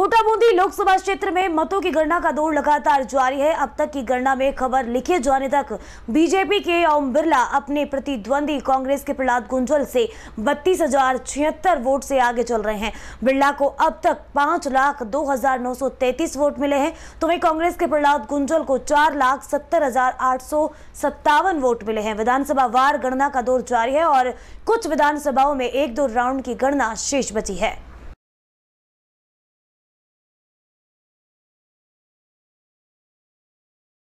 कोटा बूंदी लोकसभा क्षेत्र में मतों की गणना का दौर लगातार जारी है अब तक की गणना में खबर लिखे जाने तक बीजेपी के ओम बिरला अपने प्रतिद्वंदी कांग्रेस के प्रहलाद गुंजल से बत्तीस हजार छिहत्तर वोट से आगे चल रहे हैं बिरला को अब तक पांच लाख दो हजार नौ सौ तैतीस वोट मिले हैं तो वही कांग्रेस के प्रहलाद गुंजल को चार लाख सत्तर हजार आठ सौ सत्तावन वोट मिले हैं विधानसभा वार गणना का दौर जारी है और कुछ विधानसभाओं में एक दो राउंड की गणना शेष बची है